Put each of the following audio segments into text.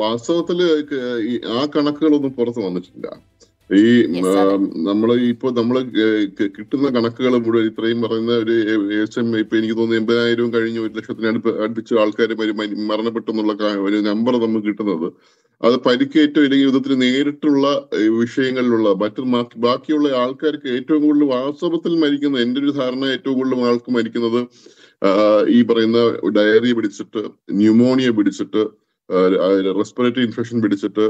വാസ്തവത്തില് ആ കണക്കുകളൊന്നും പുറത്ത് വന്നിട്ടില്ല ഈ നമ്മൾ ഇപ്പൊ നമ്മൾ കിട്ടുന്ന കണക്കുകൾ മുഴുവൻ ഇത്രയും പറയുന്ന ഒരു ഏകദേശം ഇപ്പൊ എനിക്ക് തോന്നുന്നു എൺപതിനായിരവും കഴിഞ്ഞ് ഒരു ലക്ഷത്തിന് അടുപ്പ് അടുപ്പിച്ച് ആൾക്കാർ എന്നുള്ള ഒരു നമ്പർ നമുക്ക് കിട്ടുന്നത് അത് പരിക്കേറ്റോ ഇല്ലെങ്കിൽ യുദ്ധത്തിൽ നേരിട്ടുള്ള വിഷയങ്ങളിലുള്ള മറ്റു ബാക്കിയുള്ള ആൾക്കാർക്ക് ഏറ്റവും കൂടുതൽ വാസ്തവത്തിൽ മരിക്കുന്ന എൻ്റെ ഒരു ധാരണ ഏറ്റവും കൂടുതൽ ആൾക്ക് മരിക്കുന്നത് ഈ പറയുന്ന ഡയറി പിടിച്ചിട്ട് ന്യൂമോണിയ പിടിച്ചിട്ട് റെസ്പിറേറ്ററി ഇൻഫെക്ഷൻ പിടിച്ചിട്ട്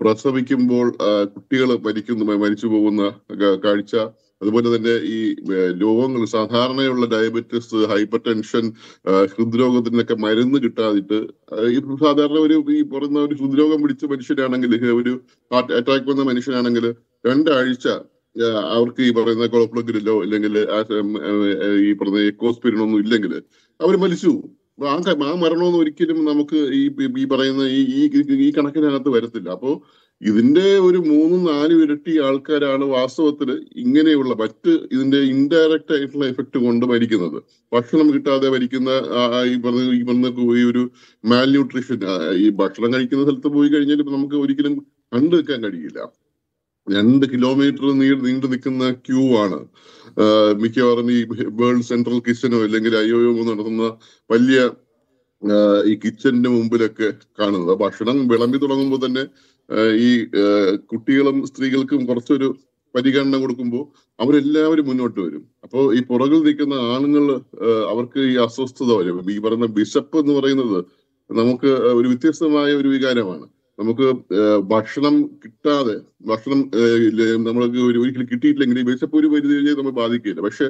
പ്രസവിക്കുമ്പോൾ കുട്ടികൾ മരിക്കുന്ന മരിച്ചു പോകുന്ന കാഴ്ച അതുപോലെ തന്നെ ഈ രോഗങ്ങൾ സാധാരണയുള്ള ഡയബറ്റിസ് ഹൈപ്പർ ടെൻഷൻ ഹൃദ്രോഗത്തിനൊക്കെ മരുന്ന് കിട്ടാതിട്ട് ഇത് സാധാരണ ഒരു ഈ പറയുന്ന ഒരു ഹൃദ്രോഗം പിടിച്ച മനുഷ്യനാണെങ്കിൽ ഒരു ഹാർട്ട് അറ്റാക്ക് വന്ന മനുഷ്യനാണെങ്കിൽ രണ്ടാഴ്ച അവർക്ക് ഈ പറയുന്ന കൊളപ്ലഗിലോ അല്ലെങ്കിൽ ഈ പറയുന്ന എക്കോസ്പിരിനൊന്നും ഒന്നും ഇല്ലെങ്കിൽ അവർ മരിച്ചു ആ ആ മരണമൊന്നും ഒരിക്കലും നമുക്ക് ഈ ഈ പറയുന്ന ഈ ഈ കണക്കിനകത്ത് വരത്തില്ല അപ്പോൾ ഇതിന്റെ ഒരു മൂന്നും നാലും ഇരട്ടി ആൾക്കാരാണ് വാസ്തവത്തിൽ ഇങ്ങനെയുള്ള മറ്റ് ഇതിന്റെ ഇൻഡയറക്റ്റ് ആയിട്ടുള്ള എഫക്ട് കൊണ്ട് മരിക്കുന്നത് ഭക്ഷണം കിട്ടാതെ മരിക്കുന്ന ഈ പറഞ്ഞ ഈ പറഞ്ഞ ഈ ഒരു മാൽന്യൂട്രീഷൻ ഈ ഭക്ഷണം കഴിക്കുന്ന സ്ഥലത്ത് പോയി കഴിഞ്ഞാൽ നമുക്ക് ഒരിക്കലും കണ്ടു വെക്കാൻ കഴിയില്ല രണ്ട് കിലോമീറ്റർ നീണ്ട് നീണ്ടു നിൽക്കുന്ന ക്യൂ ആണ് മിക്കവാറും ഈ വേൾഡ് സെൻട്രൽ കിച്ചനോ അല്ലെങ്കിൽ അയ്യോയോ നടത്തുന്ന വലിയ ഈ കിച്ചന്റെ മുമ്പിലൊക്കെ കാണുന്നത് ഭക്ഷണം വിളമ്പി തുടങ്ങുമ്പോൾ തന്നെ ഈ കുട്ടികളും സ്ത്രീകൾക്കും കുറച്ചൊരു പരിഗണന കൊടുക്കുമ്പോൾ അവരെല്ലാവരും മുന്നോട്ട് വരും അപ്പോൾ ഈ പുറകിൽ നിൽക്കുന്ന ആണുങ്ങൾ അവർക്ക് ഈ അസ്വസ്ഥത വരും ഈ പറയുന്ന ബിഷപ്പ് എന്ന് പറയുന്നത് നമുക്ക് ഒരു വ്യത്യസ്തമായ ഒരു വികാരമാണ് നമുക്ക് ഭക്ഷണം കിട്ടാതെ ഭക്ഷണം നമ്മൾക്ക് ഒരിക്കലും കിട്ടിയിട്ടില്ലെങ്കിൽ വിശപ്പ് ഒരു പരിധി കഴിഞ്ഞാൽ നമ്മൾ ബാധിക്കില്ല പക്ഷെ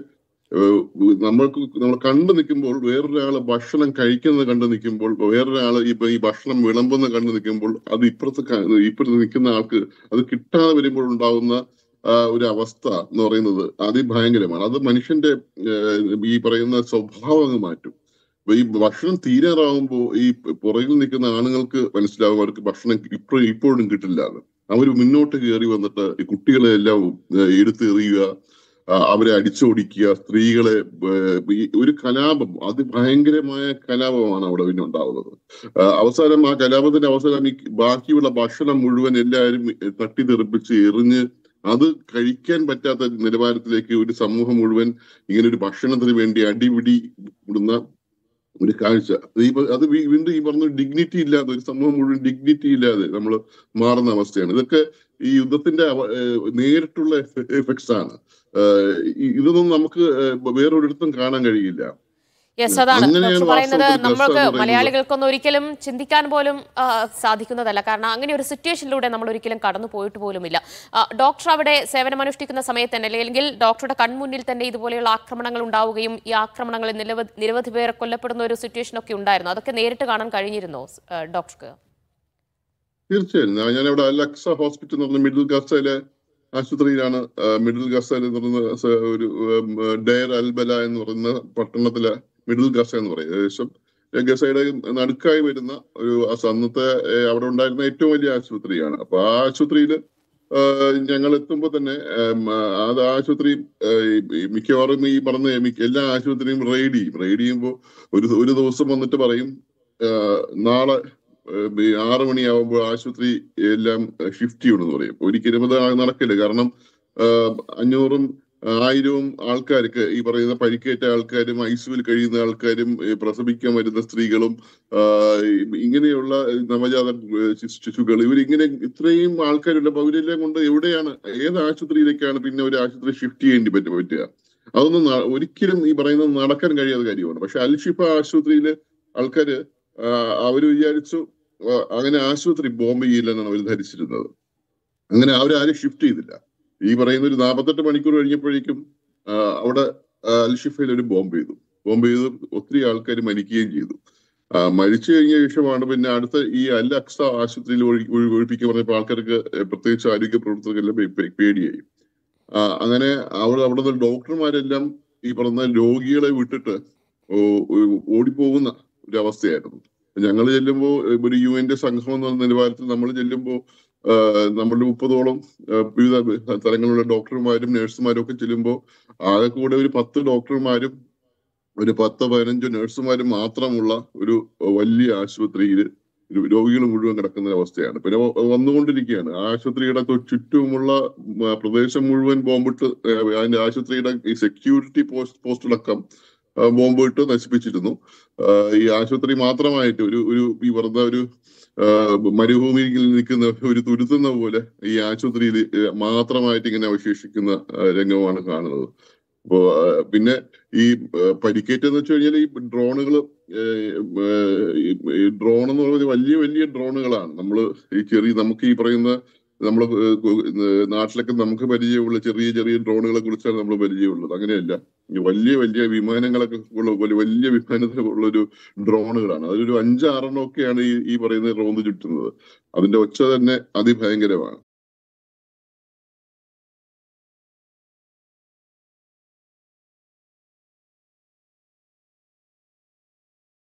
നമ്മൾക്ക് നമ്മൾ കണ്ടു നിൽക്കുമ്പോൾ വേറൊരാൾ ഭക്ഷണം കഴിക്കുന്നത് കണ്ടു നിൽക്കുമ്പോൾ വേറൊരാൾ ഇപ്പൊ ഈ ഭക്ഷണം വിളമ്പുന്ന കണ്ടു നിൽക്കുമ്പോൾ അത് ഇപ്പുറത്ത് ഇപ്പുറത്ത് നിൽക്കുന്ന ആൾക്ക് അത് കിട്ടാതെ വരുമ്പോൾ ഉണ്ടാകുന്ന ഒരു അവസ്ഥ എന്ന് പറയുന്നത് അതിഭയങ്കരമാണ് അത് മനുഷ്യന്റെ ഈ പറയുന്ന സ്വഭാവം മാറ്റും ഈ ഭക്ഷണം തീരാറാവുമ്പോൾ ഈ പുറകിൽ നിൽക്കുന്ന ആണുങ്ങൾക്ക് മനസ്സിലാവും അവർക്ക് ഭക്ഷണം ഇപ്പോഴും ഇപ്പോഴും കിട്ടില്ല അവർ മുന്നോട്ട് കയറി വന്നിട്ട് ഈ കുട്ടികളെ എല്ലാം എടുത്തെറിയുക അവരെ അടിച്ചോടിക്കുക സ്ത്രീകളെ ഒരു കലാപം അതിഭയങ്കരമായ കലാപമാണ് അവിടെ പിന്നെ ഉണ്ടാവുന്നത് അവസാനം ആ കലാപത്തിന്റെ അവസാനം ഈ ബാക്കിയുള്ള ഭക്ഷണം മുഴുവൻ എല്ലാവരും തട്ടി തെറിപ്പിച്ച് എറിഞ്ഞ് അത് കഴിക്കാൻ പറ്റാത്ത നിലവാരത്തിലേക്ക് ഒരു സമൂഹം മുഴുവൻ ഇങ്ങനെ ഒരു ഭക്ഷണത്തിന് വേണ്ടി അടിപിടി വിടുന്ന ഒരു കാഴ്ച ഈ അത് വീണ്ടും ഈ പറഞ്ഞ ഡിഗ്നിറ്റി ഇല്ലാതെ ഒരു സമൂഹം മുഴുവൻ ഡിഗ്നിറ്റി ഇല്ലാതെ നമ്മൾ മാറുന്ന അവസ്ഥയാണ് ഇതൊക്കെ ഈ യുദ്ധത്തിന്റെ നേരിട്ടുള്ള എഫക്ട്സ് ആണ് ഇതൊന്നും നമുക്ക് വേറൊരിടത്തും കാണാൻ കഴിയില്ല യെസ് അതാണ് പറയുന്നത് നമ്മൾക്ക് മലയാളികൾക്കൊന്നും ഒരിക്കലും ചിന്തിക്കാൻ പോലും സാധിക്കുന്നതല്ല കാരണം അങ്ങനെ ഒരു സിറ്റുവേഷനിലൂടെ നമ്മൾ ഒരിക്കലും കടന്നു പോയിട്ട് പോലുമില്ല ഡോക്ടർ അവിടെ സേവനമനുഷ്ഠിക്കുന്ന സമയത്ത് തന്നെ അല്ലെങ്കിൽ ഡോക്ടറുടെ കൺമുന്നിൽ തന്നെ ഇതുപോലെയുള്ള ആക്രമണങ്ങൾ ഉണ്ടാവുകയും ഈ ആക്രമണങ്ങളിൽ നിരവധി നിരവധി പേർ കൊല്ലപ്പെടുന്ന ഒരു ഒക്കെ ഉണ്ടായിരുന്നു അതൊക്കെ നേരിട്ട് കാണാൻ കഴിഞ്ഞിരുന്നോ ഡോക്ടർക്ക് തീർച്ചയായും ഞാനിവിടെ അലക്സ ഹോസ്പിറ്റൽ എന്ന് പറഞ്ഞ മിഡിൽ ഗസയിലെ ആശുപത്രിയിലാണ് മിഡിൽ ഗസയിൽ എന്ന് പറയുന്ന ഒരു ഡെയർ അൽബല എന്ന് പറയുന്ന പട്ടണത്തിലെ മിഡിൽ ഗസ എന്ന് പറയും ഏകദേശം ഗസയുടെ നടുക്കായി വരുന്ന ഒരു അന്നത്തെ അവിടെ ഉണ്ടായിരുന്ന ഏറ്റവും വലിയ ആശുപത്രിയാണ് അപ്പൊ ആ ആശുപത്രിയിൽ ഞങ്ങൾ എത്തുമ്പോൾ തന്നെ അത് ആശുപത്രി മിക്കവാറും ഈ പറഞ്ഞ എല്ലാ ആശുപത്രിയും റെയ്ഡ് ചെയ്യും റെയ്ഡ് ചെയ്യുമ്പോൾ ഒരു ഒരു ദിവസം വന്നിട്ട് പറയും നാളെ ആറു മണിയാവുമ്പോൾ ആശുപത്രി എല്ലാം ഷിഫ്റ്റ് ചെയ്യണമെന്ന് പറയും ഒരിക്കലും അത് നടക്കില്ല കാരണം അഞ്ഞൂറും ആയിരവും ആൾക്കാർക്ക് ഈ പറയുന്ന പരിക്കേറ്റ ആൾക്കാരും ഐസിയുവിൽ കഴിയുന്ന ആൾക്കാരും പ്രസവിക്കാൻ വരുന്ന സ്ത്രീകളും ഇങ്ങനെയുള്ള നവജാത ശിശുക്കൾ ഇവരിങ്ങനെ ഇത്രയും ആൾക്കാരുണ്ടപ്പോൾ അവരെല്ലാം കൊണ്ട് എവിടെയാണ് ഏത് ആശുപത്രിയിലേക്കാണ് പിന്നെ ഒരു ആശുപത്രി ഷിഫ്റ്റ് ചെയ്യേണ്ടി പറ്റും പറ്റുക അതൊന്നും ഒരിക്കലും ഈ പറയുന്നത് നടക്കാൻ കഴിയാത്ത കാര്യമാണ് പക്ഷെ അൽഷിഫ ആശുപത്രിയിലെ ആൾക്കാര് അവര് വിചാരിച്ചു അങ്ങനെ ആശുപത്രി ബോംബെ എന്നാണ് അവർ ധരിച്ചിരുന്നത് അങ്ങനെ അവരാരും ഷിഫ്റ്റ് ചെയ്തില്ല ഈ പറയുന്ന ഒരു നാൽപ്പത്തെട്ട് മണിക്കൂർ കഴിഞ്ഞപ്പോഴേക്കും അവിടെ അൽഷിഫയിൽ ഒരു ബോംബ് ചെയ്തു ബോംബ് ചെയ്ത് ഒത്തിരി ആൾക്കാർ മരിക്കുകയും ചെയ്തു മരിച്ചു കഴിഞ്ഞ ശേഷമാണ് പിന്നെ അടുത്ത ഈ അൽ അക്സ ആശുപത്രിയിൽ ഒഴിപ്പിക്കുക പറഞ്ഞപ്പോൾ ആൾക്കാർക്ക് പ്രത്യേകിച്ച് ആരോഗ്യ പ്രവർത്തകരെല്ലാം പേടിയായി അങ്ങനെ അവിടെ നിന്ന് ഡോക്ടർമാരെല്ലാം ഈ പറഞ്ഞ രോഗികളെ വിട്ടിട്ട് ഓടിപ്പോകുന്ന ഒരു അവസ്ഥയായിരുന്നു ഞങ്ങൾ ചെല്ലുമ്പോൾ ഒരു യു എന്റെ സംഘം എന്ന നിലവാരത്തിൽ നമ്മൾ ചെല്ലുമ്പോൾ നമ്മളുടെ മുപ്പതോളം വിവിധ തലങ്ങളിലുള്ള ഡോക്ടർമാരും നഴ്സുമാരും ഒക്കെ ചെല്ലുമ്പോൾ ആകെ കൂടെ ഒരു പത്ത് ഡോക്ടർമാരും ഒരു പത്ത് പതിനഞ്ച് നഴ്സുമാരും മാത്രമുള്ള ഒരു വലിയ ആശുപത്രിയിൽ രോഗികൾ മുഴുവൻ കിടക്കുന്ന അവസ്ഥയാണ് പിന്നെ വന്നുകൊണ്ടിരിക്കുകയാണ് ആശുപത്രിയുടെ ചുറ്റുമുള്ള പ്രദേശം മുഴുവൻ ബോംബിട്ട് അതിന്റെ ആശുപത്രിയുടെ ഈ സെക്യൂരിറ്റി പോസ്റ്റ് പോസ്റ്റടക്കം ബോംബിട്ട് നശിപ്പിച്ചിരുന്നു ഈ ആശുപത്രി മാത്രമായിട്ട് ഒരു ഒരു ഈ വെറുതെ ഒരു മരുഭൂമിയിൽ നിൽക്കുന്ന ഒരു തുരുത്തുന്ന പോലെ ഈ ആശുപത്രിയിൽ മാത്രമായിട്ട് ഇങ്ങനെ അവശേഷിക്കുന്ന രംഗമാണ് കാണുന്നത് അപ്പോ പിന്നെ ഈ പരിക്കേറ്റെന്ന് വെച്ച് കഴിഞ്ഞാൽ ഈ ഡ്രോണുകൾ ഈ ഡ്രോൺ എന്ന് പറയുന്നത് വലിയ വലിയ ഡ്രോണുകളാണ് നമ്മൾ ഈ ചെറിയ നമുക്ക് ഈ പറയുന്ന നമ്മൾ നാട്ടിലൊക്കെ നമുക്ക് പരിചയമുള്ള ചെറിയ ചെറിയ ഡ്രോണുകളെ കുറിച്ചാണ് നമ്മൾ പരിചയമുള്ളത് അങ്ങനെയല്ല വലിയ വലിയ വിമാനങ്ങളൊക്കെ ഉള്ള വലിയ വിമാനത്തിലുള്ള ഒരു ഡ്രോണുകളാണ് അതിലൊരു അഞ്ചാറെണ്ണമൊക്കെയാണ് ഈ ഈ പറയുന്ന റോന്ത് ചുറ്റുന്നത് അതിന്റെ ഒച്ച തന്നെ അതിഭയങ്കരമാണ്